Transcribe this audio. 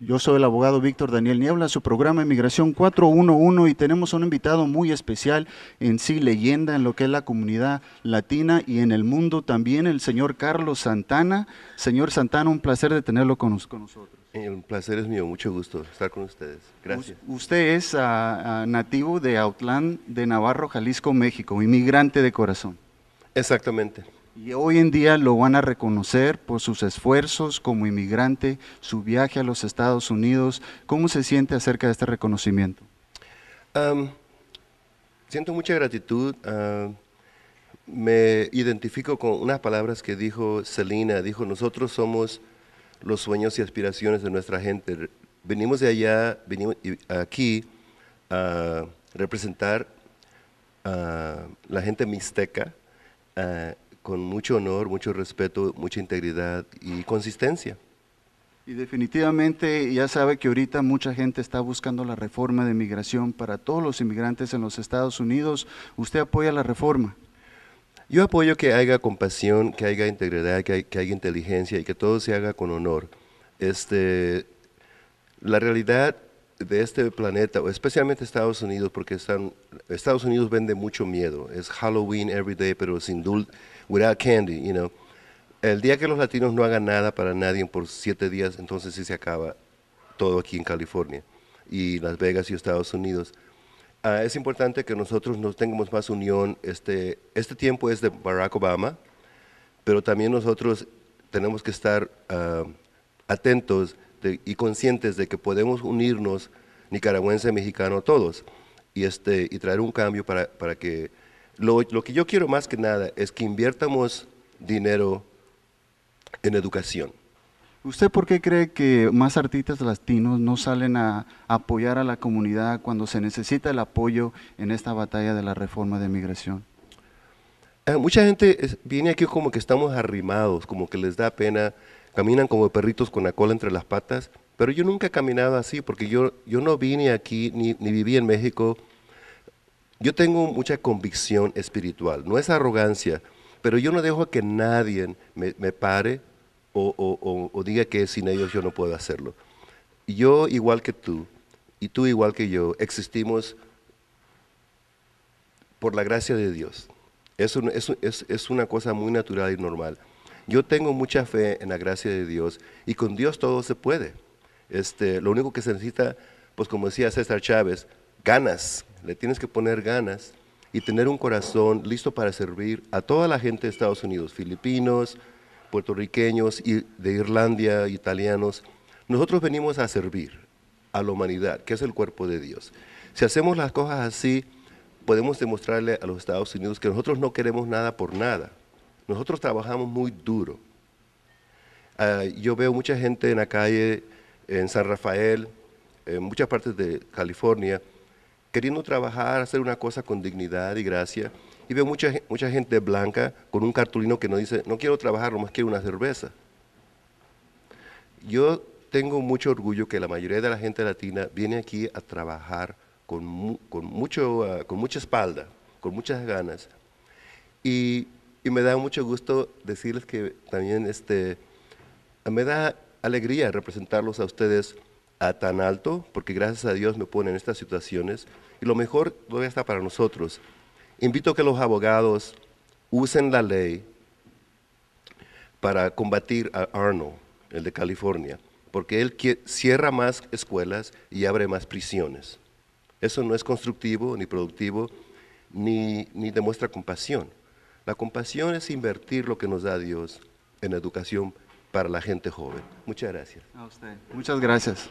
Yo soy el abogado Víctor Daniel Niebla, su programa Inmigración 411 y tenemos un invitado muy especial en sí, leyenda en lo que es la comunidad latina y en el mundo también, el señor Carlos Santana. Señor Santana, un placer de tenerlo con, nosotros. Eh, el placer es mío, mucho gusto estar con ustedes. Gracias. usted es ah, ah, nativo de Autlán de Navarro, Jalisco, México, inmigrante de corazón. Exactamente y hoy en día lo van a reconocer por sus esfuerzos como inmigrante, su viaje a los Estados Unidos. ¿Cómo se siente acerca de este reconocimiento? siento mucha gratitud. me identifico con unas palabras que dijo Selina. Dijo, nosotros somos los sueños y aspiraciones de nuestra gente. Venimos de allá, venimos aquí a representar a la gente mixteca con mucho honor, mucho respeto, mucha integridad y consistencia. Y definitivamente ya sabe que ahorita mucha gente está buscando la reforma de migración para todos los inmigrantes en los Estados Unidos. ¿Usted apoya la reforma? Yo apoyo que haya compasión, que haya integridad, que, que haya inteligencia y que todo se haga con honor. Este, la realidad de este planeta, especialmente Estados Unidos, porque están, Estados Unidos vende mucho miedo. Es Halloween every day, pero sin duda without candy, you know. El día que los latinos no hagan nada para nadie por siete días, entonces sí se acaba todo aquí en California y Las Vegas y Estados Unidos. Ah, es importante que nosotros nos tengamos más unión. Este, este tiempo es de Barack Obama, pero también nosotros tenemos que estar ah, atentos y conscientes de que podemos unirnos, nicaragüense, mexicano, todos, y, este, y traer un cambio para, para que lo, que yo quiero más que nada es que inviertamos dinero en educación. ¿Usted por qué cree que más artistas latinos no salen a apoyar a la comunidad cuando se necesita el apoyo en esta batalla de la reforma de migración? Eh, mucha gente viene aquí como que estamos arrimados, como que les da pena, caminan como perritos con la cola entre las patas, pero yo nunca he caminado así porque yo, yo no vine aquí ni, ni viví en México yo tengo mucha convicción espiritual, no es arrogancia, pero yo no dejo que nadie me, pare o, diga que sin ellos yo no puedo hacerlo. Yo igual que tú, y tú igual que yo, existimos por la gracia de Dios. Es, una cosa muy natural y normal. Yo tengo mucha fe en la gracia de Dios y con Dios todo se puede. Este, lo único que se necesita, pues como decía César Chávez, ganas, le tienes que poner ganas y tener un corazón listo para servir a toda la gente de Estados Unidos, filipinos, puertorriqueños, de Irlanda, italianos. Nosotros venimos a servir a la humanidad, que es el cuerpo de Dios. Si hacemos las cosas así, podemos demostrarle a los Estados Unidos que nosotros no queremos nada por nada. Nosotros trabajamos muy duro. Ah, yo veo mucha gente en la calle, en San Rafael, en muchas partes de California, queriendo trabajar, hacer una cosa con dignidad y gracia. Y veo mucha, mucha gente blanca con un cartulino que nos dice, no quiero trabajar, más quiero una cerveza. Yo tengo mucho orgullo que la mayoría de la gente latina viene aquí a trabajar con, mucho, ah, con mucha espalda, con muchas ganas. Y, me da mucho gusto decirles que también este, me da alegría representarlos a ustedes tan alto, porque gracias a Dios me pone en estas situaciones, y lo mejor todavía está para nosotros. Invito a que los abogados usen la ley para combatir a Arnold, el de California, porque él cierra más escuelas y abre más prisiones. Eso no es constructivo, ni productivo, ni, ni demuestra compasión. La compasión es invertir lo que nos da Dios en educación para la gente joven. Muchas gracias. A usted. Muchas gracias.